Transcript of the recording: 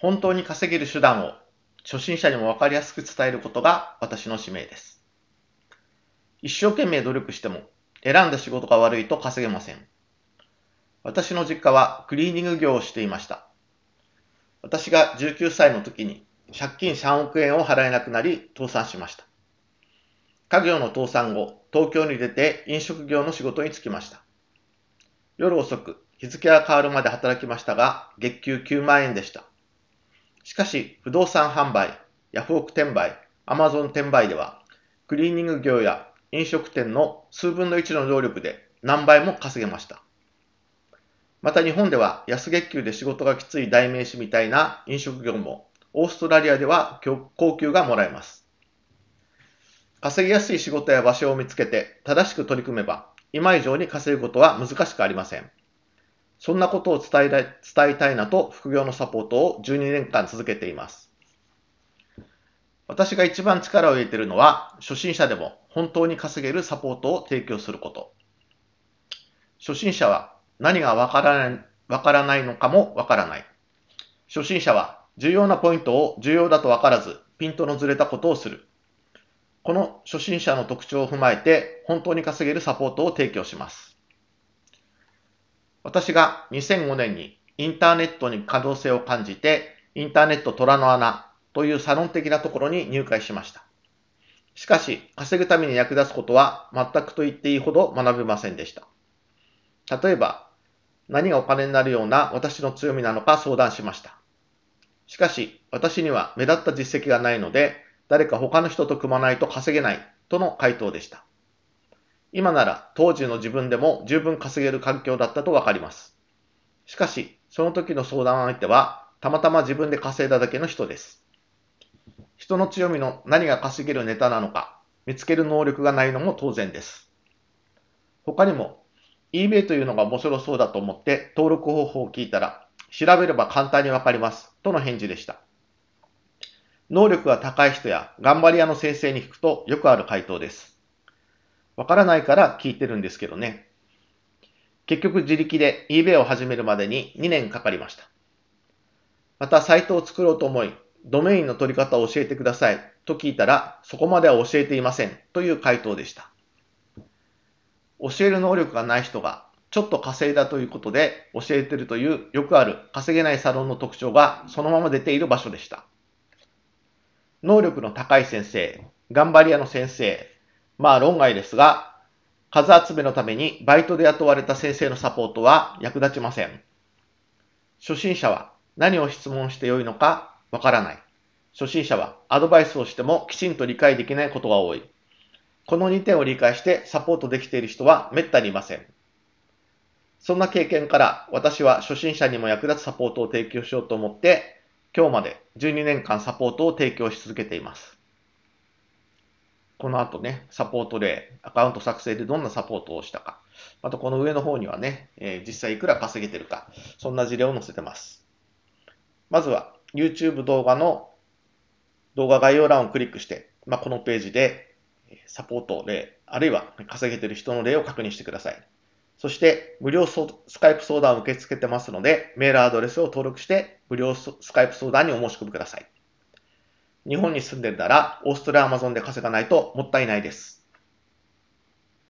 本当に稼げる手段を初心者にもわかりやすく伝えることが私の使命です。一生懸命努力しても選んだ仕事が悪いと稼げません。私の実家はクリーニング業をしていました。私が19歳の時に借金3億円を払えなくなり倒産しました。家業の倒産後、東京に出て飲食業の仕事に就きました。夜遅く、日付が変わるまで働きましたが、月給9万円でした。しかし、不動産販売、ヤフオク転売、アマゾン転売では、クリーニング業や飲食店の数分の1の労力で何倍も稼げました。また日本では安月給で仕事がきつい代名詞みたいな飲食業も、オーストラリアでは高給がもらえます。稼ぎやすい仕事や場所を見つけて正しく取り組めば、今以上に稼ぐことは難しくありません。そんなことを伝え伝えたいなと副業のサポートを12年間続けています。私が一番力を入れているのは、初心者でも本当に稼げるサポートを提供すること。初心者は何がわからわからないのかもわからない。初心者は重要なポイントを重要だとわからず、ピントのずれたことをする。この初心者の特徴を踏まえて、本当に稼げるサポートを提供します。私が2005年にインターネットに可能性を感じて、インターネット虎の穴というサロン的なところに入会しました。しかし、稼ぐために役立つことは全くと言っていいほど学べませんでした。例えば、何がお金になるような私の強みなのか相談しました。しかし、私には目立った実績がないので、誰か他の人と組まないと稼げないとの回答でした。今なら当時の自分でも十分稼げる環境だったとわかります。しかし、その時の相談相手は、たまたま自分で稼いだだけの人です。人の強みの何が稼げるネタなのか、見つける能力がないのも当然です。他にも、eBay というのが面白そうだと思って登録方法を聞いたら、調べれば簡単にわかります、との返事でした。能力が高い人や頑張り屋の先生に聞くとよくある回答です。わからないから聞いてるんですけどね。結局自力で eBay を始めるまでに2年かかりました。またサイトを作ろうと思い、ドメインの取り方を教えてくださいと聞いたら、そこまでは教えていませんという回答でした。教える能力がない人がちょっと稼いだということで教えてるというよくある稼げないサロンの特徴がそのまま出ている場所でした。能力の高い先生、頑張り屋の先生、まあ論外ですが、数集めのためにバイトで雇われた先生のサポートは役立ちません。初心者は何を質問してよいのかわからない。初心者はアドバイスをしてもきちんと理解できないことが多い。この2点を理解してサポートできている人はめったにいません。そんな経験から私は初心者にも役立つサポートを提供しようと思って今日まで12年間サポートを提供し続けています。この後ね、サポート例、アカウント作成でどんなサポートをしたか、またこの上の方にはね、えー、実際いくら稼げてるか、そんな事例を載せてます。まずは YouTube 動画の動画概要欄をクリックして、まあ、このページでサポート例、あるいは稼げてる人の例を確認してください。そして無料スカイプ相談を受け付けてますので、メールアドレスを登録して無料スカイプ相談にお申し込みください。日本に住んでたら、オーストラリアアマゾンで稼がないともったいないです。